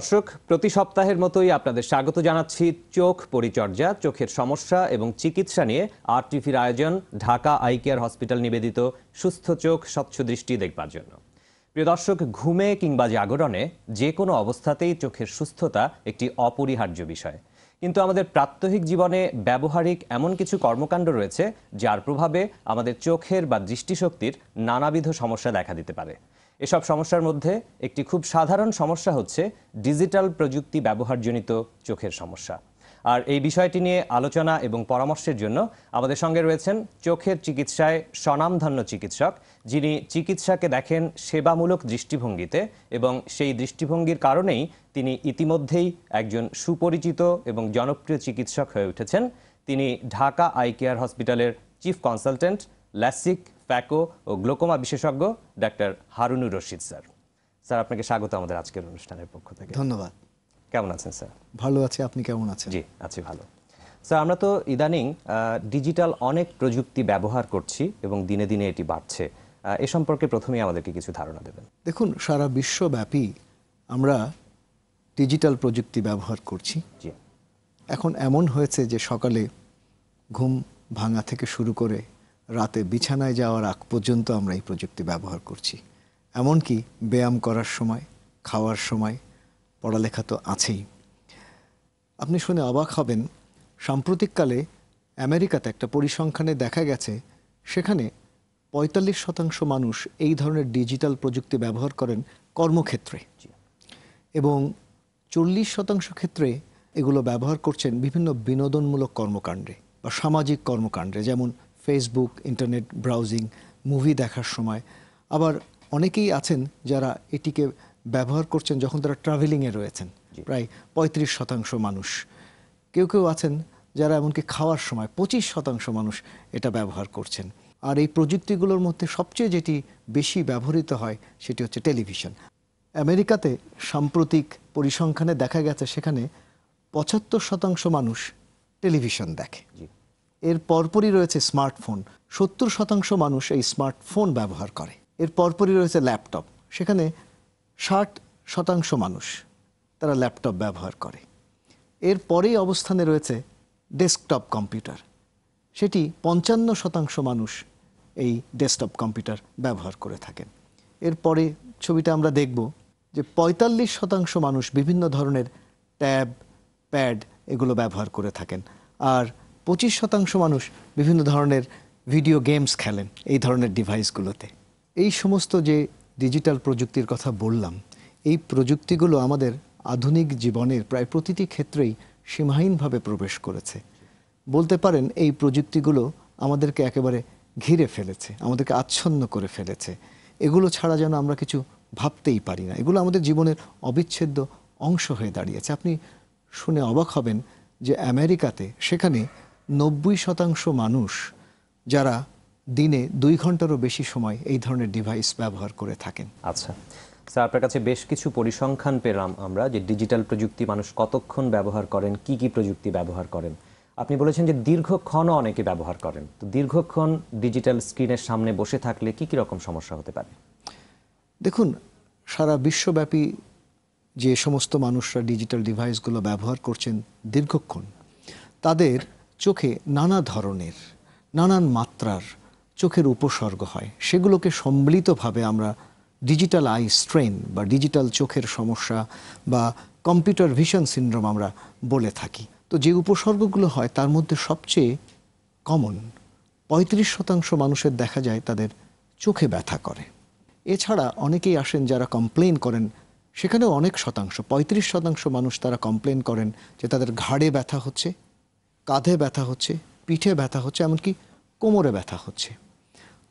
দর্শক প্রতি সপ্তাহের মতোই আপনাদের স্বাগত জানাচ্ছি চোখ পরিচর্যা চোখের সমস্যা এবং চিকিৎসা নিয়ে আর আয়োজন ঢাকা আই কেয়ার হসপিটাল নিবেদিত সুস্থ চোখ স্বচ্ছ দৃষ্টি দেখবার জন্য প্রিয় দর্শক ঘুমে কিংবা জাগরণে যে কোনো অবস্থাতেই চোখের সুস্থতা একটি অপরিহার্য বিষয় কিন্তু আমাদের প্রাত্যহিক জীবনে ব্যবহারিক এমন কিছু কর্মকাণ্ড রয়েছে যার প্রভাবে আমাদের চোখের বা দৃষ্টিশক্তির নানাবিধ সমস্যা দেখা দিতে পারে এসব সমস্যার মধ্যে একটি খুব সাধারণ সমস্যা হচ্ছে ডিজিটাল প্রযুক্তি ব্যবহারজনিত চোখের সমস্যা আর এই বিষয়টি নিয়ে আলোচনা এবং পরামর্শের জন্য আমাদের সঙ্গে রয়েছেন চোখের চিকিৎসায় স্বনামধন্য চিকিৎসক যিনি চিকিৎসাকে দেখেন সেবামূলক দৃষ্টিভঙ্গিতে এবং সেই দৃষ্টিভঙ্গির কারণেই তিনি ইতিমধ্যেই একজন সুপরিচিত এবং জনপ্রিয় চিকিৎসক হয়ে উঠেছেন তিনি ঢাকা আই কেয়ার হসপিটালের চিফ কনসালটেন্ট ল্যাসিক ফ্যাকো ও গ্লোকোমা বিশেষজ্ঞ doctor Harunur Rashid sir sir আপনাকে স্বাগত আমাদের আজকের অনুষ্ঠানের পক্ষ থেকে ধন্যবাদ কেমন আছেন স্যার ভালো আছি আপনি কেমন আছেন জি আছি ভালো স্যার আমরা তো ইদানিং ডিজিটাল অনেক প্রযুক্তি ব্যবহার করছি এবং দিনে দিনে এটি বাড়ছে এ সম্পর্কে প্রথমেই আমাদেরকে কিছু ধারণা দেবেন দেখুন সারা বিশ্বব্যাপী আমরা ডিজিটাল প্রযুক্তি ব্যবহার করছি এখন এমন হয়েছে যে সকালে ঘুম ভাঙা থেকে শুরু করে রাতে বিছানায় যাওয়ার আগ পর্যন্ত আমরা এই প্রযুক্তি ব্যবহার করছি এমনকি ব্যায়াম করার সময় খাওয়ার সময় পড়ালেখা তো আছেই আপনি শুনে অবাক হবেন সাম্প্রতিককালে আমেরিকাতে একটা পরিসংখ্যানে দেখা গেছে সেখানে পঁয়তাল্লিশ শতাংশ মানুষ এই ধরনের ডিজিটাল প্রযুক্তি ব্যবহার করেন কর্মক্ষেত্রে এবং চল্লিশ শতাংশ ক্ষেত্রে এগুলো ব্যবহার করছেন বিভিন্ন বিনোদনমূলক কর্মকাণ্ডে বা সামাজিক কর্মকাণ্ডে যেমন ফেসবুক ইন্টারনেট ব্রাউজিং মুভি দেখার সময় আবার অনেকেই আছেন যারা এটিকে ব্যবহার করছেন যখন তারা ট্রাভেলিংয়ে রয়েছেন প্রায় পঁয়ত্রিশ শতাংশ মানুষ কেউ কেউ আছেন যারা এমনকি খাওয়ার সময় পঁচিশ শতাংশ মানুষ এটা ব্যবহার করছেন আর এই প্রযুক্তিগুলোর মধ্যে সবচেয়ে যেটি বেশি ব্যবহৃত হয় সেটি হচ্ছে টেলিভিশন আমেরিকাতে সাম্প্রতিক পরিসংখ্যানে দেখা গেছে সেখানে পঁচাত্তর শতাংশ মানুষ টেলিভিশন দেখে এর পরপরই রয়েছে স্মার্টফোন সত্তর শতাংশ মানুষ এই স্মার্টফোন ব্যবহার করে এর পরপরই রয়েছে ল্যাপটপ সেখানে ষাট শতাংশ মানুষ তারা ল্যাপটপ ব্যবহার করে এর পরেই অবস্থানে রয়েছে ডেস্কটপ কম্পিউটার সেটি পঞ্চান্ন শতাংশ মানুষ এই ডেস্কটপ কম্পিউটার ব্যবহার করে থাকেন এরপরে ছবিটা আমরা দেখব যে ৪৫ শতাংশ মানুষ বিভিন্ন ধরনের ট্যাব প্যাড এগুলো ব্যবহার করে থাকেন আর পঁচিশ শতাংশ মানুষ বিভিন্ন ধরনের ভিডিও গেমস খেলেন এই ধরনের ডিভাইসগুলোতে এই সমস্ত যে ডিজিটাল প্রযুক্তির কথা বললাম এই প্রযুক্তিগুলো আমাদের আধুনিক জীবনের প্রায় প্রতিটি ক্ষেত্রেই সীমাহীনভাবে প্রবেশ করেছে বলতে পারেন এই প্রযুক্তিগুলো আমাদেরকে একেবারে ঘিরে ফেলেছে আমাদেরকে আচ্ছন্ন করে ফেলেছে এগুলো ছাড়া যেন আমরা কিছু ভাবতেই পারি না এগুলো আমাদের জীবনের অবিচ্ছেদ্য অংশ হয়ে দাঁড়িয়েছে আপনি শুনে অবাক হবেন যে আমেরিকাতে সেখানে নব্বই শতাংশ মানুষ যারা দিনে দুই ঘন্টারও বেশি সময় এই ধরনের ডিভাইস ব্যবহার করে থাকেন আচ্ছা স্যার আপনার কাছে বেশ কিছু পরিসংখ্যান পেলাম আমরা যে ডিজিটাল প্রযুক্তি মানুষ কতক্ষণ ব্যবহার করেন কি কি প্রযুক্তি ব্যবহার করেন আপনি বলেছেন যে দীর্ঘক্ষণও অনেকে ব্যবহার করেন তো দীর্ঘক্ষণ ডিজিটাল স্ক্রিনের সামনে বসে থাকলে কি কি রকম সমস্যা হতে পারে দেখুন সারা বিশ্বব্যাপী যে সমস্ত মানুষরা ডিজিটাল ডিভাইসগুলো ব্যবহার করছেন দীর্ঘক্ষণ তাদের চোখে নানা ধরনের নানান মাত্রার চোখের উপসর্গ হয় সেগুলোকে সম্মিলিতভাবে আমরা ডিজিটাল আই স্ট্রেন বা ডিজিটাল চোখের সমস্যা বা কম্পিউটার ভিশন সিন্ড্রোম আমরা বলে থাকি তো যে উপসর্গগুলো হয় তার মধ্যে সবচেয়ে কমন পঁয়ত্রিশ শতাংশ মানুষের দেখা যায় তাদের চোখে ব্যথা করে এছাড়া অনেকেই আসেন যারা কমপ্লেন করেন সেখানেও অনেক শতাংশ পঁয়ত্রিশ শতাংশ মানুষ তারা কমপ্লেন করেন যে তাদের ঘাড়ে ব্যথা হচ্ছে কাঁধে ব্যথা হচ্ছে পিঠে ব্যথা হচ্ছে এমনকি কোমরে ব্যথা হচ্ছে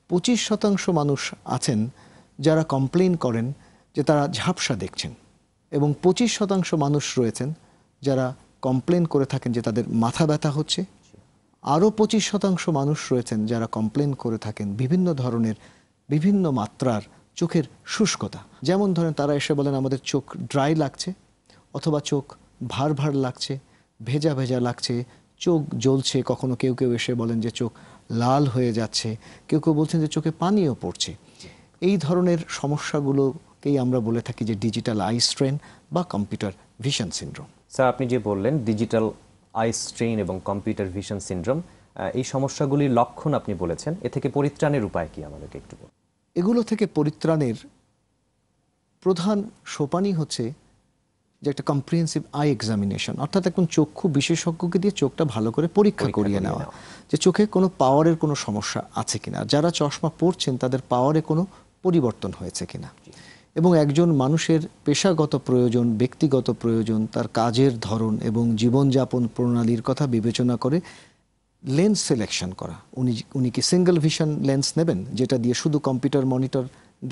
পঁচিশ শতাংশ মানুষ আছেন যারা কমপ্লেন করেন যে তারা ঝাপসা দেখছেন এবং পঁচিশ শতাংশ মানুষ রয়েছেন যারা কমপ্লেন করে থাকেন যে তাদের মাথা ব্যথা হচ্ছে আরও পঁচিশ শতাংশ মানুষ রয়েছেন যারা কমপ্লেন করে থাকেন বিভিন্ন ধরনের বিভিন্ন মাত্রার চোখের শুষ্কতা যেমন ধরেন তারা এসে বলেন আমাদের চোখ ড্রাই লাগছে অথবা চোখ ভার ভার লাগছে ভেজা ভেজা লাগছে চোখ জ্বলছে কখনো কেউ কেউ এসে বলেন যে চোখ লাল হয়ে যাচ্ছে কেউ কেউ বলছেন যে চোখে পানিও পড়ছে এই ধরনের সমস্যাগুলোকেই আমরা বলে থাকি যে ডিজিটাল আই স্ট্রেন বা কম্পিউটার ভিশন সিন্ড্রোম স্যার আপনি যে বললেন ডিজিটাল আই স্ট্রেন এবং কম্পিউটার ভিশন সিন্ড্রোম এই সমস্যাগুলির লক্ষণ আপনি বলেছেন এ থেকে পরিত্রাণের উপায় কি আমাদেরকে একটু এগুলো থেকে পরিত্রাণের প্রধান সোপানই হচ্ছে যে একটা কম্প্রিহেন্সিভ আই এক্সামিনেশন অর্থাৎ এখন চক্ষু বিশেষজ্ঞকে দিয়ে চোখটা ভালো করে পরীক্ষা করিয়ে নেওয়া যে চোখে কোনো পাওয়ারের কোনো সমস্যা আছে কিনা যারা চশমা পরছেন তাদের পাওয়ারে কোনো পরিবর্তন হয়েছে কিনা এবং একজন মানুষের পেশাগত প্রয়োজন ব্যক্তিগত প্রয়োজন তার কাজের ধরন এবং জীবনযাপন প্রণালীর কথা বিবেচনা করে লেন্স সিলেকশন করা উনি উনি কি সিঙ্গেল ভিশন লেন্স নেবেন যেটা দিয়ে শুধু কম্পিউটার মনিটর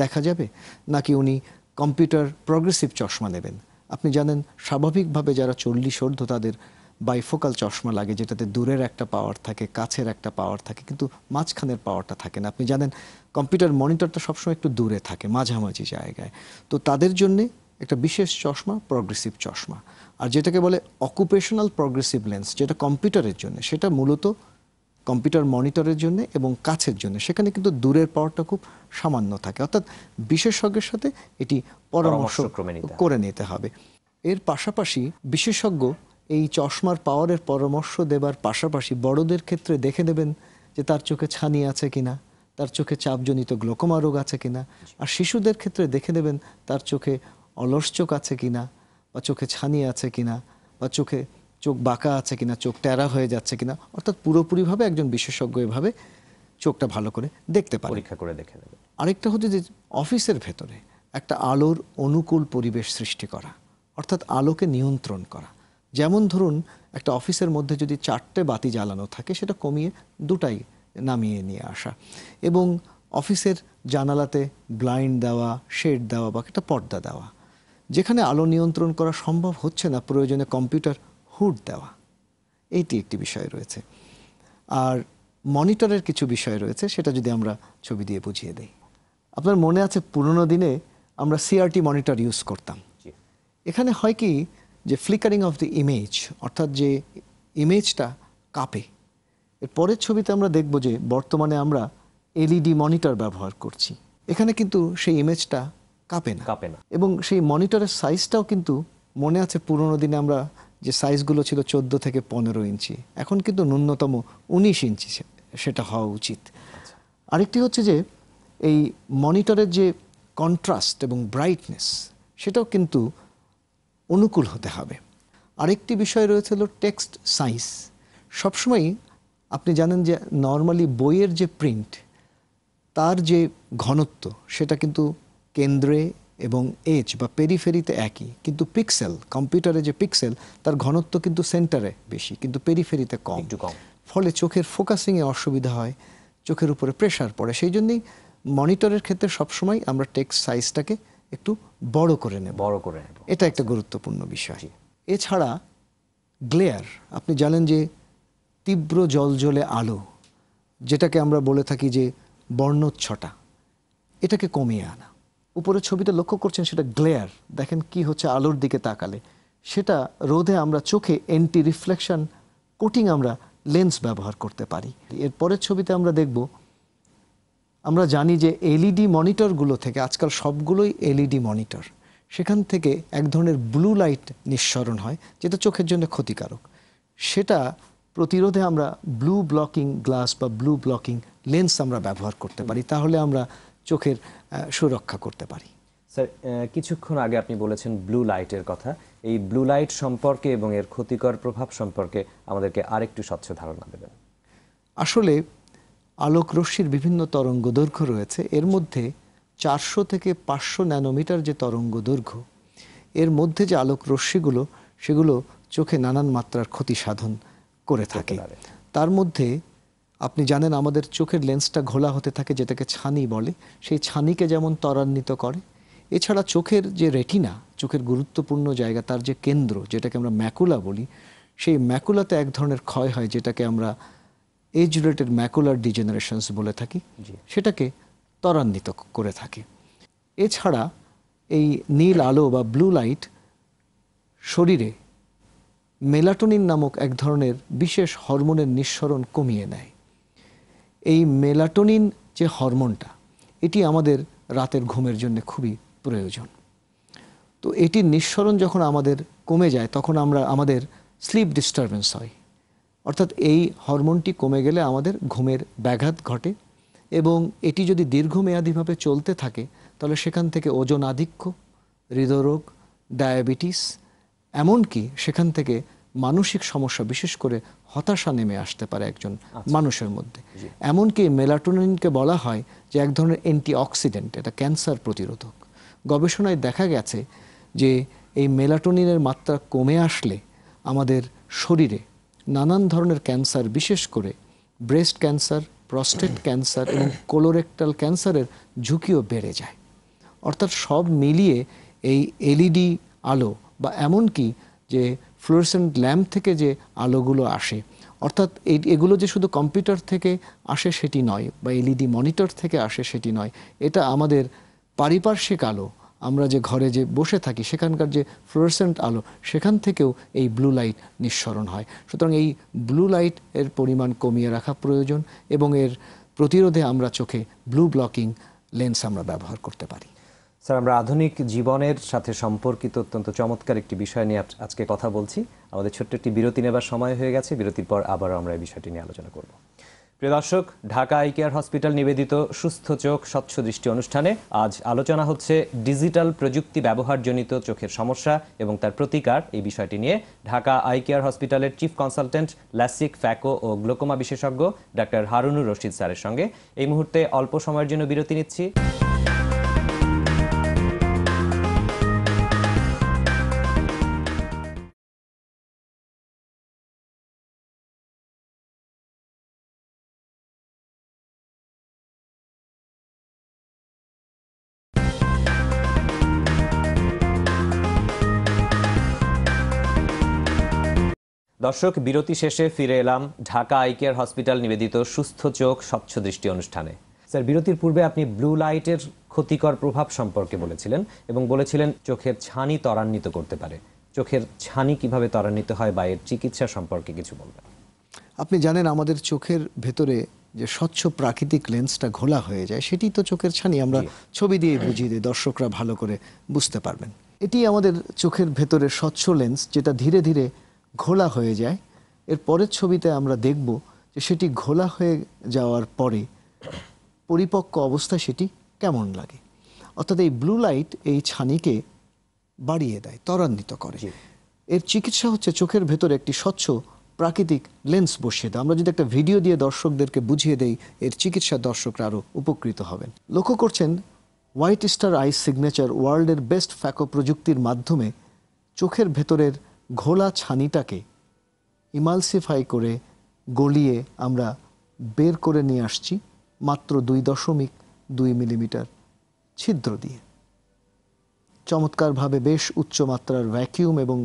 দেখা যাবে নাকি উনি কম্পিউটার প্রগ্রেসিভ চশমা নেবেন আপনি জানেন স্বাভাবিকভাবে যারা চল্লিশ অর্ধ তাদের বাইফোকাল চশমা লাগে যেটাতে দূরের একটা পাওয়ার থাকে কাছের একটা পাওয়ার থাকে কিন্তু মাঝখানের পাওয়ারটা থাকে না আপনি জানেন কম্পিউটার মনিটরটা সবসময় একটু দূরে থাকে মাঝামাঝি জায়গায় তো তাদের জন্যে একটা বিশেষ চশমা প্রগ্রেসিভ চশমা আর যেটাকে বলে অকুপেশনাল প্রগ্রেসিভ লেন্স যেটা কম্পিউটারের জন্য সেটা মূলত কম্পিউটার মনিটরের জন্য এবং কাছের জন্য সেখানে কিন্তু দূরের পাওয়ারটা খুব সামান্য থাকে অর্থাৎ বিশেষজ্ঞের সাথে এটি পরামর্শ করে নিতে হবে এর পাশাপাশি বিশেষজ্ঞ এই চশমার পাওয়ারের পরামর্শ দেবার পাশাপাশি বড়দের ক্ষেত্রে দেখে দেবেন যে তার চোখে ছানি আছে কিনা তার চোখে চাপজনিত গ্লোকোমা রোগ আছে কিনা আর শিশুদের ক্ষেত্রে দেখে দেবেন তার চোখে অলস চোখ আছে কিনা বা চোখে ছানি আছে কিনা বা চোখে চোখ বাঁকা আছে কিনা চোখ ট্যারা হয়ে যাচ্ছে কিনা অর্থাৎ পুরোপুরিভাবে একজন বিশেষজ্ঞ এভাবে চোখটা ভালো করে দেখতে পারে পরীক্ষা করে দেখে নেবে আরেকটা হচ্ছে যে অফিসের ভেতরে একটা আলোর অনুকূল পরিবেশ সৃষ্টি করা অর্থাৎ আলোকে নিয়ন্ত্রণ করা যেমন ধরুন একটা অফিসের মধ্যে যদি চারটে বাতি জ্বালানো থাকে সেটা কমিয়ে দুটাই নামিয়ে নিয়ে আসা এবং অফিসের জানালাতে ব্লাইন্ড দেওয়া শেড দেওয়া বা একটা পর্দা দেওয়া যেখানে আলো নিয়ন্ত্রণ করা সম্ভব হচ্ছে না প্রয়োজনে কম্পিউটার হুড দেওয়া এইটি একটি বিষয় রয়েছে আর মনিটরের কিছু বিষয় রয়েছে সেটা যদি আমরা ছবি দিয়ে বুঝিয়ে দেই আপনার মনে আছে পুরনো দিনে আমরা সিআরটি মনিটর ইউজ করতাম এখানে হয় কি যে ফ্লিকারিং অফ দি ইমেজ অর্থাৎ যে ইমেজটা কাঁপে এর পরের ছবিতে আমরা দেখব যে বর্তমানে আমরা এলইডি e মনিটর ব্যবহার করছি এখানে কিন্তু সেই ইমেজটা কাঁপে না কাঁপে না এবং সেই মনিটরের সাইজটাও কিন্তু মনে আছে পুরনো দিনে আমরা যে সাইজগুলো ছিল ১৪ থেকে পনেরো ইঞ্চি এখন কিন্তু ন্যূনতম ১৯ ইঞ্চি সেটা হওয়া উচিত আরেকটি হচ্ছে যে এই মনিটরের যে কন্ট্রাস্ট এবং ব্রাইটনেস সেটাও কিন্তু অনুকূল হতে হবে আরেকটি বিষয় রয়েছে হলো টেক্সট সাইজ সবসময় আপনি জানেন যে নর্মালি বইয়ের যে প্রিন্ট তার যে ঘনত্ব সেটা কিন্তু কেন্দ্রে এবং এজ বা পেরিফেরিতে একই কিন্তু পিক্সেল কম্পিউটারে যে পিক্সেল তার ঘনত্ব কিন্তু সেন্টারে বেশি কিন্তু পেরিফেরিতে কম ফলে চোখের ফোকাসিংয়ে অসুবিধা হয় চোখের উপরে প্রেশার পড়ে সেই জন্যই মনিটরের ক্ষেত্রে সবসময় আমরা টেক্সট সাইজটাকে একটু বড় করে নেব বড় করে নেব এটা একটা গুরুত্বপূর্ণ বিষয় এছাড়া গ্লেয়ার আপনি জানেন যে তীব্র জলজলে আলো যেটাকে আমরা বলে থাকি যে বর্ণচ্ছটা এটাকে কমিয়ে আনা উপরে ছবিতে লক্ষ্য করছেন সেটা গ্লেয়ার দেখেন কি হচ্ছে আলোর দিকে তাকালে সেটা রোধে আমরা চোখে এন্টি রিফ্লেকশন কোটিং আমরা লেন্স ব্যবহার করতে পারি এর পরের ছবিতে আমরা দেখব আমরা জানি যে এলইডি মনিটরগুলো e থেকে আজকাল সবগুলোই এলইডি মনিটর e সেখান থেকে এক ধরনের ব্লু লাইট নিঃসরণ হয় যেটা চোখের জন্য ক্ষতিকারক সেটা প্রতিরোধে আমরা ব্লু ব্লকিং গ্লাস বা ব্লু ব্লকিং লেন্স আমরা ব্যবহার করতে পারি তাহলে আমরা চোখের সুরক্ষা করতে পারি স্যার কিছুক্ষণ আগে আপনি বলেছেন ব্লু লাইটের কথা এই ব্লু লাইট সম্পর্কে এবং এর ক্ষতিকর প্রভাব সম্পর্কে আমাদেরকে আরেকটু স্বচ্ছ ধারণা দেবেন আসলে আলোক রশ্মির বিভিন্ন তরঙ্গ দৈর্ঘ্য রয়েছে এর মধ্যে চারশো থেকে পাঁচশো ন্যানোমিটার যে তরঙ্গ দৈর্ঘ্য এর মধ্যে যে আলোক রশ্মিগুলো সেগুলো চোখে নানান মাত্রার ক্ষতি সাধন করে থাকে তার মধ্যে আপনি জানেন আমাদের চোখের লেন্সটা ঘোলা হতে থাকে যেটাকে ছানি বলে সেই ছানিকে যেমন ত্বরান্বিত করে এছাড়া চোখের যে রেটিনা চোখের গুরুত্বপূর্ণ জায়গা তার যে কেন্দ্র যেটাকে আমরা ম্যাকুলা বলি সেই ম্যাকুলাতে এক ধরনের ক্ষয় হয় যেটাকে আমরা এজ রেটেড ম্যাকুলার ডিজেনারেশনস বলে থাকি সেটাকে ত্বরান্বিত করে থাকে এছাড়া এই নীল আলো বা ব্লু লাইট শরীরে মেলাটোনিন নামক এক ধরনের বিশেষ হরমোনের নিঃসরণ কমিয়ে নেয় এই মেলাটোনিন যে হরমোনটা এটি আমাদের রাতের ঘুমের জন্য খুবই প্রয়োজন তো এটির নিঃসরণ যখন আমাদের কমে যায় তখন আমরা আমাদের স্লিপ ডিস্টারবেন্স হয় অর্থাৎ এই হরমোনটি কমে গেলে আমাদের ঘুমের ব্যাঘাত ঘটে এবং এটি যদি দীর্ঘমেয়াদীভাবে চলতে থাকে তাহলে সেখান থেকে ওজন আধিক্য হৃদরোগ ডায়াবেটিস এমনকি সেখান থেকে মানসিক সমস্যা বিশেষ করে হতাশা নেমে আসতে পারে একজন আচ্ছা। মানুষের মধ্যে এমনকি মেলাটোনিনকে বলা হয় যে এক ধরনের অ্যান্টিঅক্সিডেন্ট এটা ক্যান্সার প্রতিরোধক গবেষণায় দেখা গেছে যে এই মেলাটোনিনের মাত্রা কমে আসলে আমাদের শরীরে নানান ধরনের ক্যান্সার বিশেষ করে ব্রেস্ট ক্যান্সার প্রস্টেট ক্যান্সার এবং কোলোরেক্টাল ক্যান্সারের ঝুঁকিও বেড়ে যায় অর্থাৎ সব মিলিয়ে এই এলইডি আলো বা এমনকি যে ফ্লোরেসেন্ট ল্যাম্প থেকে যে আলোগুলো আসে অর্থাৎ এগুলো যে শুধু কম্পিউটার থেকে আসে সেটি নয় বা এলইডি মনিটর থেকে আসে সেটি নয় এটা আমাদের পারিপার্শ্বিক আলো আমরা যে ঘরে যে বসে থাকি সেখানকার যে ফ্লোরেসেন্ট আলো সেখান থেকেও এই ব্লু লাইট নিঃসরণ হয় সুতরাং এই ব্লু লাইট এর পরিমাণ কমিয়ে রাখা প্রয়োজন এবং এর প্রতিরোধে আমরা চোখে ব্লু ব্লকিং লেন্স আমরা ব্যবহার করতে পারি স্যার আমরা আধুনিক জীবনের সাথে সম্পর্কিত অত্যন্ত চমৎকার একটি বিষয় নিয়ে আজকে কথা বলছি আমাদের ছোট্ট একটি বিরতি নেবার সময় হয়ে গেছে বিরতির পর আবার আমরা এই বিষয়টি নিয়ে আলোচনা করব প্রিয় দর্শক ঢাকা আই কেয়ার হসপিটাল নিবেদিত সুস্থ চোখ স্বচ্ছ দৃষ্টি অনুষ্ঠানে আজ আলোচনা হচ্ছে ডিজিটাল প্রযুক্তি ব্যবহারজনিত চোখের সমস্যা এবং তার প্রতিকার এই বিষয়টি নিয়ে ঢাকা আই কেয়ার হসপিটালের চিফ কনসালটেন্ট ল্যাসিক ফ্যাকো ও গ্লোকোমা বিশেষজ্ঞ ডাক্তার হারুনুর রশিদ স্যারের সঙ্গে এই মুহূর্তে অল্প সময়ের জন্য বিরতি নিচ্ছি দর্শক বিরতি শেষে ফিরে এলাম ঢাকা কেয়ার হসপিটাল নিবেদিত সুস্থ চোখ স্বচ্ছ দৃষ্টি অনুষ্ঠানে স্যার বিরতির পূর্বে আপনি ব্লু লাইটের ক্ষতিকর প্রভাব সম্পর্কে বলেছিলেন এবং বলেছিলেন চোখের ছানি ত্বরান্বিত করতে পারে চোখের ছানি কিভাবে ত্বরান্বিত হয় বা এর চিকিৎসা সম্পর্কে কিছু বলবেন আপনি জানেন আমাদের চোখের ভেতরে যে স্বচ্ছ প্রাকৃতিক লেন্সটা ঘোলা হয়ে যায় সেটি তো চোখের ছানি আমরা ছবি দিয়ে বুঝিয়ে দিই দর্শকরা ভালো করে বুঝতে পারবেন এটি আমাদের চোখের ভেতরে স্বচ্ছ লেন্স যেটা ধীরে ধীরে ঘোলা হয়ে যায় এর পরের ছবিতে আমরা দেখব যে সেটি ঘোলা হয়ে যাওয়ার পরে পরিপক্ক অবস্থা সেটি কেমন লাগে অর্থাৎ এই ব্লু লাইট এই ছানিকে বাড়িয়ে দেয় ত্বরান্বিত করে এর চিকিৎসা হচ্ছে চোখের ভেতরে একটি স্বচ্ছ প্রাকৃতিক লেন্স বসিয়ে দেয় আমরা যদি একটা ভিডিও দিয়ে দর্শকদেরকে বুঝিয়ে দেই এর চিকিৎসা দর্শকরা আরও উপকৃত হবেন লক্ষ্য করছেন হোয়াইট স্টার আই সিগনেচার ওয়ার্ল্ডের বেস্ট ফ্যাকো প্রযুক্তির মাধ্যমে চোখের ভেতরের ঘোলা ছানিটাকে ইমালসিফাই করে গলিয়ে আমরা বের করে নিয়ে আসছি মাত্র দুই দশমিক দুই মিলিমিটার ছিদ্র দিয়ে চমৎকারভাবে বেশ উচ্চমাত্রার ভ্যাকিউম এবং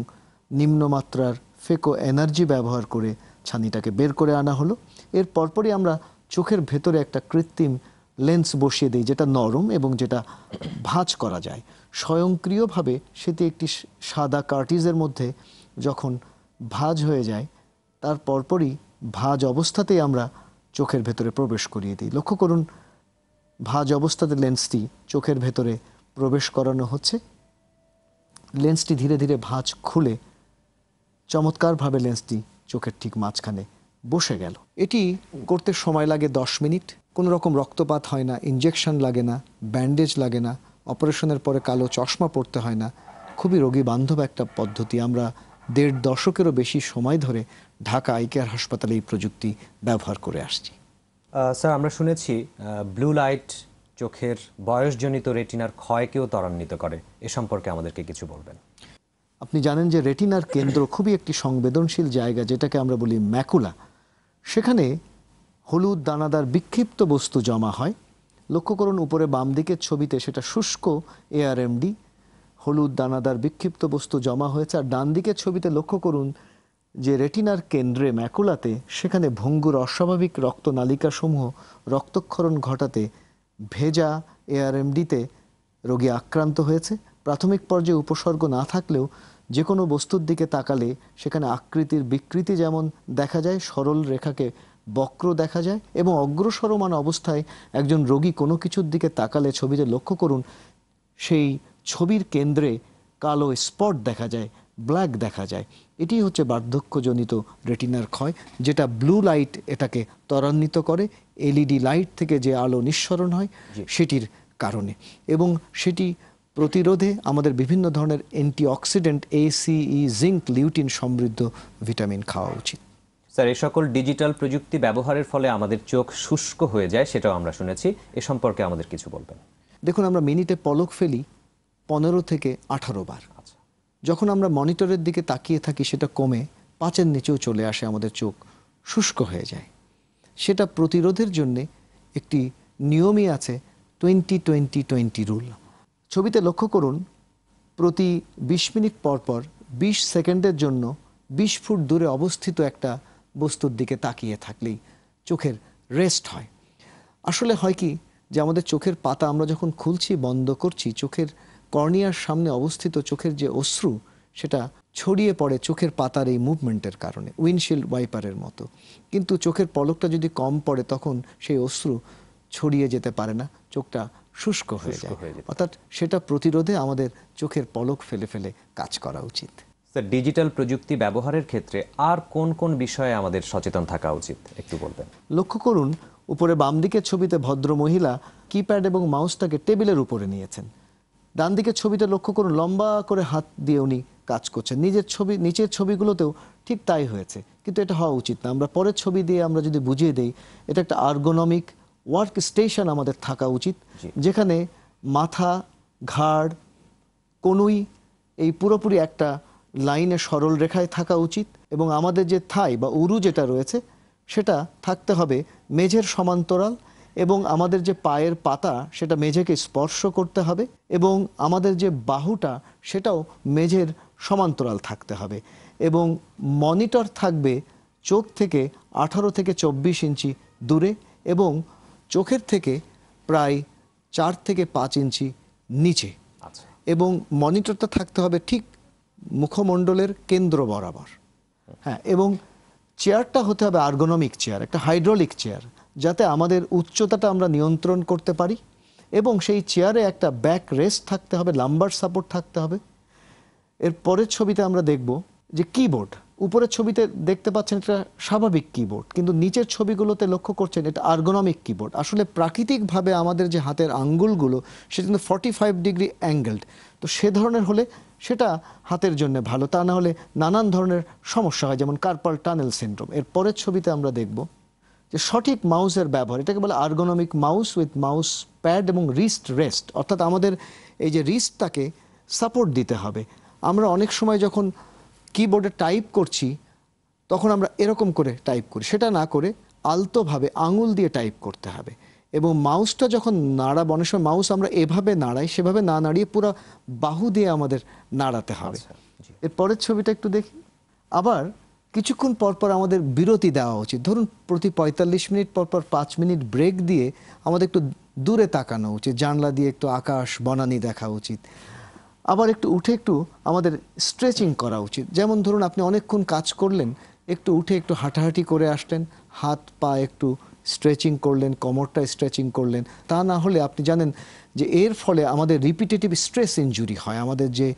নিম্নমাত্রার ফেকো এনার্জি ব্যবহার করে ছানিটাকে বের করে আনা হলো এর পরপরই আমরা চোখের ভেতরে একটা কৃত্রিম লেন্স বসিয়ে দিই যেটা নরম এবং যেটা ভাঁজ করা যায় স্বয়ংক্রিয়ভাবে সেটি একটি সাদা কার্টিজের মধ্যে যখন ভাঁজ হয়ে যায় তার পরপরই ভাঁজ অবস্থাতেই আমরা চোখের ভেতরে প্রবেশ করিয়ে দিই লক্ষ্য করুন ভাঁজ অবস্থাতে লেন্সটি চোখের ভেতরে প্রবেশ করানো হচ্ছে লেন্সটি ধীরে ধীরে ভাঁজ খুলে চমৎকারভাবে লেন্সটি চোখের ঠিক মাঝখানে বসে গেল এটি করতে সময় লাগে দশ মিনিট কোনো রকম রক্তপাত হয় না ইঞ্জেকশন লাগে না ব্যান্ডেজ লাগে না অপারেশনের পরে কালো চশমা পড়তে হয় না খুবই রোগী বান্ধব একটা পদ্ধতি আমরা দেড় দশকেরও বেশি সময় ধরে ঢাকা আই কেয়ার হাসপাতালে এই প্রযুক্তি ব্যবহার করে আসছি স্যার আমরা শুনেছি ব্লু লাইট চোখের বয়সজনিত রেটিনার ক্ষয়কেও ত্বরান্বিত করে এ সম্পর্কে আমাদেরকে কিছু বলবেন আপনি জানেন যে রেটিনার কেন্দ্র খুবই একটি সংবেদনশীল জায়গা যেটাকে আমরা বলি ম্যাকুলা সেখানে হলুদ দানাদার বিক্ষিপ্ত বস্তু জমা হয় লক্ষ্য করুন উপরে বাম দিকের ছবিতে সেটা শুষ্ক এআরএমডি হলুদ দানাদার বিক্ষিপ্ত বস্তু জমা হয়েছে আর ডান দিকের ছবিতে লক্ষ্য করুন যে রেটিনার কেন্দ্রে ম্যাকুলাতে সেখানে ভঙ্গুর অস্বাভাবিক রক্তনালিকাসমূহ রক্তক্ষরণ ঘটাতে ভেজা এআরএমডিতে রোগী আক্রান্ত হয়েছে প্রাথমিক পর্যায়ে উপসর্গ না থাকলেও যে কোনো বস্তুর দিকে তাকালে সেখানে আকৃতির বিকৃতি যেমন দেখা যায় সরল রেখাকে বক্র দেখা যায় এবং অগ্রসরমান অবস্থায় একজন রোগী কোনো কিছুর দিকে তাকালে ছবিতে লক্ষ্য করুন সেই ছবির কেন্দ্রে কালো স্পট দেখা যায় ব্ল্যাক দেখা যায় এটি হচ্ছে বার্ধক্যজনিত রেটিনার ক্ষয় যেটা ব্লু লাইট এটাকে ত্বরান্বিত করে এলইডি লাইট থেকে যে আলো নিঃসরণ হয় সেটির কারণে এবং সেটি প্রতিরোধে আমাদের বিভিন্ন ধরনের antioxidant A C E zinc e, lutein সমৃদ্ধ ভিটামিন খাওয়া উচিত স্যার এই সকল ডিজিটাল প্রযুক্তি ব্যবহারের ফলে আমাদের চোখ শুষ্ক হয়ে যায় সেটাও আমরা শুনেছি এ সম্পর্কে আমাদের কিছু বলবেন দেখুন আমরা মিনিটে পলক ফেলি পনেরো থেকে আঠারো বার আচ্ছা। যখন আমরা মনিটরের দিকে তাকিয়ে থাকি সেটা কমে পাঁচের নিচেও চলে আসে আমাদের চোখ শুষ্ক হয়ে যায় সেটা প্রতিরোধের জন্যে একটি নিয়মই আছে টোয়েন্টি টোয়েন্টি টোয়েন্টি রুল ছবিতে লক্ষ্য করুন প্রতি ২০ মিনিট পর পর ২০ সেকেন্ডের জন্য ২০ ফুট দূরে অবস্থিত একটা বস্তুর দিকে তাকিয়ে থাকলেই চোখের রেস্ট হয় আসলে হয় কি যে আমাদের চোখের পাতা আমরা যখন খুলছি বন্ধ করছি চোখের কর্নিয়ার সামনে অবস্থিত চোখের যে অশ্রু সেটা ছড়িয়ে পড়ে চোখের পাতার এই মুভমেন্টের কারণে উইন্ডশিল্ড ওয়াইপারের মতো কিন্তু চোখের পলকটা যদি কম পড়ে তখন সেই অশ্রু ছড়িয়ে যেতে পারে না চোখটা শুষ্ক হয়ে যায় অর্থাৎ সেটা প্রতিরোধে আমাদের চোখের পলক ফেলে ফেলে কাজ করা উচিত স্যার ডিজিটাল প্রযুক্তি ব্যবহারের ক্ষেত্রে আর কোন কোন বিষয়ে আমাদের সচেতন থাকা উচিত একটু বলবেন লক্ষ্য করুন উপরে বাম দিকের ছবিতে ভদ্র মহিলা কিপ্যাড এবং মাউসটাকে টেবিলের উপরে নিয়েছেন ডান দিকের ছবিতে লক্ষ্য করুন লম্বা করে হাত দিয়ে উনি কাজ করছেন নিজের ছবি নিচের ছবিগুলোতেও ঠিক তাই হয়েছে কিন্তু এটা হওয়া উচিত না আমরা পরের ছবি দিয়ে আমরা যদি বুঝিয়ে দেই এটা একটা আর্গোনমিক ওয়ার্ক স্টেশন আমাদের থাকা উচিত যেখানে মাথা ঘাড় কনুই এই পুরোপুরি একটা লাইনে সরল রেখায় থাকা উচিত এবং আমাদের যে থাই বা উরু যেটা রয়েছে সেটা থাকতে হবে মেঝের সমান্তরাল এবং আমাদের যে পায়ের পাতা সেটা মেঝেকে স্পর্শ করতে হবে এবং আমাদের যে বাহুটা সেটাও মেঝের সমান্তরাল থাকতে হবে এবং মনিটর থাকবে চোখ থেকে ১৮ থেকে ২৪ ইঞ্চি দূরে এবং চোখের থেকে প্রায় চার থেকে পাঁচ ইঞ্চি নিচে আচ্ছা। এবং মনিটরটা থাকতে হবে ঠিক মুখমণ্ডলের কেন্দ্র বরাবর হ্যাঁ এবং চেয়ারটা হতে হবে আর্গোনমিক চেয়ার একটা হাইড্রোলিক চেয়ার যাতে আমাদের উচ্চতাটা আমরা নিয়ন্ত্রণ করতে পারি এবং সেই চেয়ারে একটা ব্যাক রেস্ট থাকতে হবে লাম্বার সাপোর্ট থাকতে হবে এর পরের ছবিতে আমরা দেখব যে কিবোর্ড উপরের ছবিতে দেখতে পাচ্ছেন এটা স্বাভাবিক কিবোর্ড কিন্তু নিচের ছবিগুলোতে লক্ষ্য করছেন এটা আর্গোনমিক কিবোর্ড আসলে প্রাকৃতিকভাবে আমাদের যে হাতের আঙ্গুলগুলো সেটা কিন্তু ফর্টি ফাইভ ডিগ্রি অ্যাঙ্গেলড তো সে ধরনের হলে সেটা হাতের জন্য ভালো তা না হলে নানান ধরনের সমস্যা হয় যেমন কার্পাল টানেল সিন্ড্রোম এর পরের ছবিতে আমরা দেখব যে সঠিক মাউসের ব্যবহার এটাকে বলে ergonomic mouse with mouse pad এবং রিস্ট রেস্ট অর্থাৎ আমাদের এই যে রিস্টটাকে সাপোর্ট দিতে হবে আমরা অনেক সময় যখন কিবোর্ডে টাইপ করছি তখন আমরা এরকম করে টাইপ করি সেটা না করে আলতোভাবে আঙুল দিয়ে টাইপ করতে হবে এবং মাউসটা যখন নাড়া অনেক সময় মাউস আমরা এভাবে নাড়াই সেভাবে না নাড়িয়ে পুরো বাহু দিয়ে আমাদের নাড়াতে হবে আচ্ছা, এর পরের ছবিটা একটু দেখি আবার কিছুক্ষণ পরপর আমাদের বিরতি দেওয়া উচিত ধরুন প্রতি ৪৫ মিনিট পরপর পাঁচ মিনিট ব্রেক দিয়ে আমাদের একটু দূরে তাকানো উচিত জানলা দিয়ে একটু আকাশ বনানি দেখা উচিত আবার একটু উঠে একটু আমাদের স্ট্রেচিং করা উচিত যেমন ধরুন আপনি অনেকক্ষণ কাজ করলেন একটু উঠে একটু হাঁটাহাঁটি করে আসলেন হাত পা একটু স্ট্রেচিং করলেন কমরটা স্ট্রেচিং করলেন তা না হলে আপনি জানেন যে এর ফলে আমাদের রিপিটেটিভ স্ট্রেস ইঞ্জুরি হয় আমাদের যে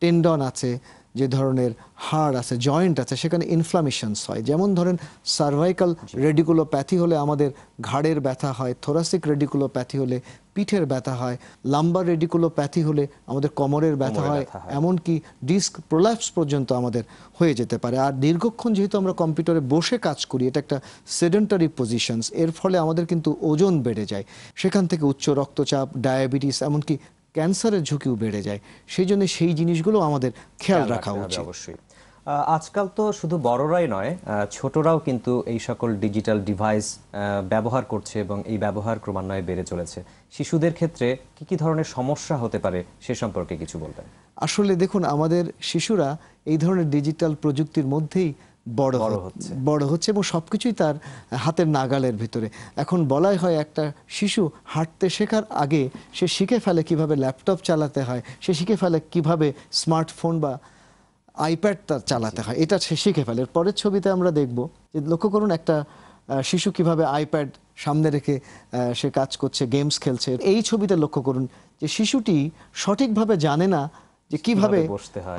টেন্ডন আছে যে ধরনের হাড় আছে জয়েন্ট আছে সেখানে ইনফ্লামেশনস হয় যেমন ধরেন সার্ভাইকাল রেডিকুলোপ্যাথি হলে আমাদের ঘাড়ের ব্যথা হয় থোরাসিক রেডিকুলোপ্যাথি হলে পিঠের ব্যথা হয় লাম্বার রেডিকুলোপ্যাথি হলে আমাদের কোমরের ব্যথা হয় এমনকি ডিস্ক প্রোল্যাপস পর্যন্ত আমাদের হয়ে যেতে পারে আর দীর্ঘক্ষণ যেহেতু আমরা কম্পিউটারে বসে কাজ করি এটা একটা সেডেন্টারি পজিশনস এর ফলে আমাদের কিন্তু ওজন বেড়ে যায় সেখান থেকে উচ্চ রক্তচাপ ডায়াবেটিস এমনকি ক্যান্সারের ঝুঁকিও বেড়ে যায় সেই জন্য সেই জিনিসগুলো আমাদের খেয়াল রাখা উচিত অবশ্যই আজকাল তো শুধু বড়রাই নয় ছোটরাও কিন্তু এই সকল ডিজিটাল ডিভাইস ব্যবহার করছে এবং এই ব্যবহার ক্রমান্বয়ে বেড়ে চলেছে শিশুদের ক্ষেত্রে কি কি ধরনের সমস্যা হতে পারে সে সম্পর্কে কিছু বলবেন আসলে দেখুন আমাদের শিশুরা এই ধরনের ডিজিটাল প্রযুক্তির মধ্যেই বড় হচ্ছে বড় হচ্ছে এবং সবকিছুই তার হাতের নাগালের ভিতরে এখন বলাই হয় একটা শিশু হাঁটতে শেখার আগে সে শিখে ফেলে কিভাবে ল্যাপটপ চালাতে হয় সে শিখে ফেলে কিভাবে স্মার্টফোন বা আইপ্যাড তার চালাতে হয় এটা সে শিখে ফেলে পরের ছবিতে আমরা দেখব যে লক্ষ্য করুন একটা শিশু কিভাবে আইপ্যাড সামনে রেখে সে কাজ করছে গেমস খেলছে এই ছবিতে লক্ষ্য করুন যে শিশুটি সঠিকভাবে জানে না যে কিভাবে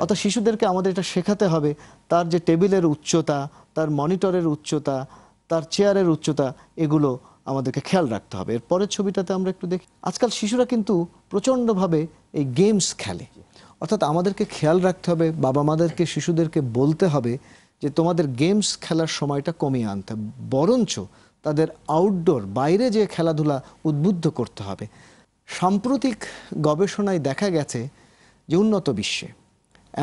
অর্থাৎ শিশুদেরকে আমাদের এটা শেখাতে হবে তার যে টেবিলের উচ্চতা তার মনিটরের উচ্চতা তার চেয়ারের উচ্চতা এগুলো আমাদেরকে খেয়াল রাখতে হবে এর পরের ছবিটাতে আমরা একটু দেখি আজকাল শিশুরা কিন্তু প্রচণ্ডভাবে এই গেমস খেলে অর্থাৎ আমাদেরকে খেয়াল রাখতে হবে বাবা মাদেরকে শিশুদেরকে বলতে হবে যে তোমাদের গেমস খেলার সময়টা কমিয়ে আনতে বরঞ্চ তাদের আউটডোর বাইরে যে খেলাধুলা উদ্বুদ্ধ করতে হবে সাম্প্রতিক গবেষণায় দেখা গেছে যে উন্নত বিশ্বে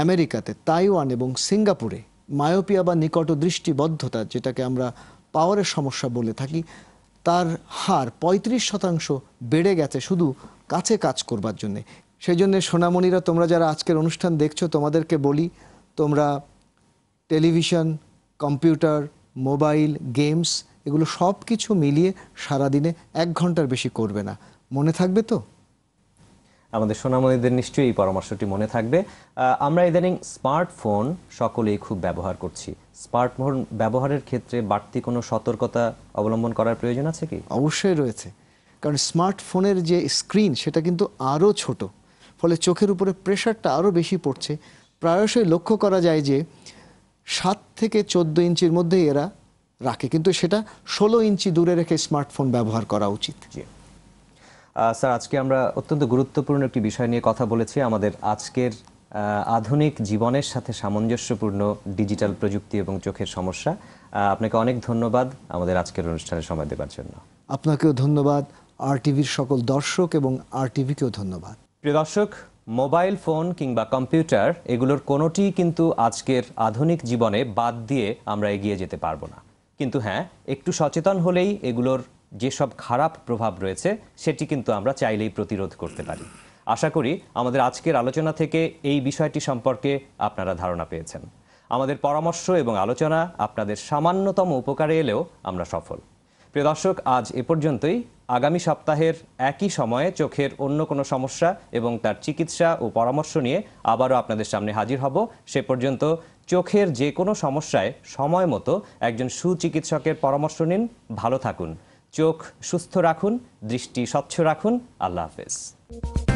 আমেরিকাতে তাইওয়ান এবং সিঙ্গাপুরে মায়োপিয়া বা নিকট দৃষ্টিবদ্ধতা যেটাকে আমরা পাওয়ারের সমস্যা বলে থাকি তার হার ৩৫ শতাংশ বেড়ে গেছে শুধু কাছে কাজ করবার জন্যে সেই জন্যে সোনামণিরা তোমরা যারা আজকের অনুষ্ঠান দেখছো তোমাদেরকে বলি তোমরা টেলিভিশন কম্পিউটার মোবাইল গেমস এগুলো সব কিছু মিলিয়ে সারাদিনে এক ঘন্টার বেশি করবে না মনে থাকবে তো আমাদের সোনামণিদের নিশ্চয়ই এই পরামর্শটি মনে থাকবে আমরা ইদানিং স্মার্টফোন সকলেই খুব ব্যবহার করছি স্মার্টফোন ব্যবহারের ক্ষেত্রে বাড়তি কোনো সতর্কতা অবলম্বন করার প্রয়োজন আছে কি অবশ্যই রয়েছে কারণ স্মার্টফোনের যে স্ক্রিন সেটা কিন্তু আরও ছোট ফলে চোখের উপরে প্রেশারটা আরও বেশি পড়ছে প্রায়শই লক্ষ্য করা যায় যে সাত থেকে চোদ্দো ইঞ্চির মধ্যে এরা রাখে কিন্তু সেটা ষোলো ইঞ্চি দূরে রেখে স্মার্টফোন ব্যবহার করা উচিত স্যার আজকে আমরা অত্যন্ত গুরুত্বপূর্ণ একটি বিষয় নিয়ে কথা বলেছি আমাদের আজকের আধুনিক জীবনের সাথে সামঞ্জস্যপূর্ণ ডিজিটাল প্রযুক্তি এবং চোখের সমস্যা আপনাকে অনেক ধন্যবাদ আমাদের আজকের অনুষ্ঠানে সময় দেবার জন্য আপনাকেও ধন্যবাদ আর টিভির সকল দর্শক এবং আর টিভিকেও ধন্যবাদ প্রিয় দর্শক মোবাইল ফোন কিংবা কম্পিউটার এগুলোর কোনোটি কিন্তু আজকের আধুনিক জীবনে বাদ দিয়ে আমরা এগিয়ে যেতে পারবো না কিন্তু হ্যাঁ একটু সচেতন হলেই এগুলোর যেসব খারাপ প্রভাব রয়েছে সেটি কিন্তু আমরা চাইলেই প্রতিরোধ করতে পারি আশা করি আমাদের আজকের আলোচনা থেকে এই বিষয়টি সম্পর্কে আপনারা ধারণা পেয়েছেন আমাদের পরামর্শ এবং আলোচনা আপনাদের সামান্যতম উপকারে এলেও আমরা সফল প্রিয় দর্শক আজ এ পর্যন্তই আগামী সপ্তাহের একই সময়ে চোখের অন্য কোনো সমস্যা এবং তার চিকিৎসা ও পরামর্শ নিয়ে আবারও আপনাদের সামনে হাজির হব সে পর্যন্ত চোখের যে কোনো সমস্যায় সময় মতো একজন সুচিকিৎসকের পরামর্শ নিন ভালো থাকুন চোখ সুস্থ রাখুন দৃষ্টি স্বচ্ছ রাখুন আল্লাহ হাফেজ